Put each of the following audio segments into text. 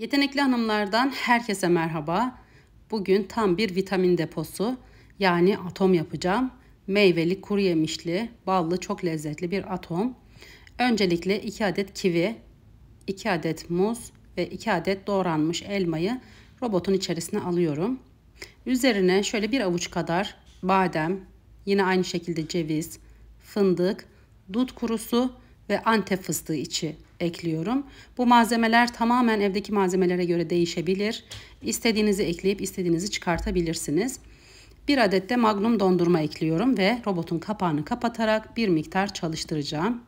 Yetenekli hanımlardan herkese merhaba. Bugün tam bir vitamin deposu yani atom yapacağım. Meyveli, kuru yemişli, ballı çok lezzetli bir atom. Öncelikle 2 adet kivi, 2 adet muz ve 2 adet doğranmış elmayı robotun içerisine alıyorum. Üzerine şöyle bir avuç kadar badem, yine aynı şekilde ceviz, fındık, dut kurusu ve antep fıstığı içi ekliyorum. Bu malzemeler tamamen evdeki malzemelere göre değişebilir. İstediğinizi ekleyip istediğinizi çıkartabilirsiniz. Bir adet de magnum dondurma ekliyorum ve robotun kapağını kapatarak bir miktar çalıştıracağım.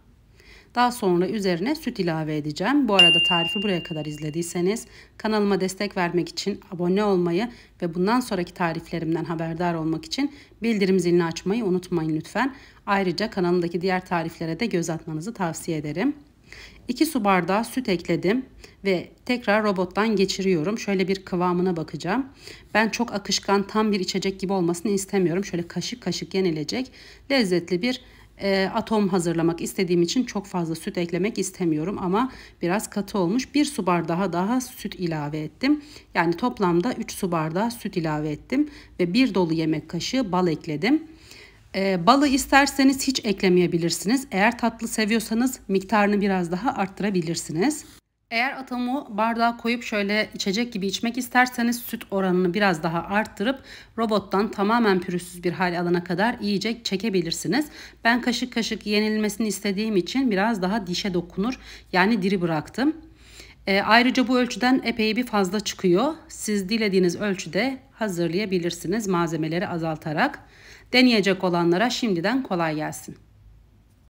Daha sonra üzerine süt ilave edeceğim. Bu arada tarifi buraya kadar izlediyseniz kanalıma destek vermek için abone olmayı ve bundan sonraki tariflerimden haberdar olmak için bildirim zilini açmayı unutmayın lütfen. Ayrıca kanalımdaki diğer tariflere de göz atmanızı tavsiye ederim. 2 su bardağı süt ekledim ve tekrar robottan geçiriyorum. Şöyle bir kıvamına bakacağım. Ben çok akışkan tam bir içecek gibi olmasını istemiyorum. Şöyle kaşık kaşık yenilecek lezzetli bir e, atom hazırlamak istediğim için çok fazla süt eklemek istemiyorum ama biraz katı olmuş. 1 su bardağı daha süt ilave ettim. Yani toplamda 3 su bardağı süt ilave ettim ve 1 dolu yemek kaşığı bal ekledim. E, balı isterseniz hiç eklemeyebilirsiniz. Eğer tatlı seviyorsanız miktarını biraz daha arttırabilirsiniz. Eğer atomu bardağa koyup şöyle içecek gibi içmek isterseniz süt oranını biraz daha arttırıp robottan tamamen pürüzsüz bir hal alana kadar iyice çekebilirsiniz. Ben kaşık kaşık yenilmesini istediğim için biraz daha dişe dokunur yani diri bıraktım. E, ayrıca bu ölçüden epey bir fazla çıkıyor. Siz dilediğiniz ölçüde hazırlayabilirsiniz malzemeleri azaltarak. Deneyecek olanlara şimdiden kolay gelsin.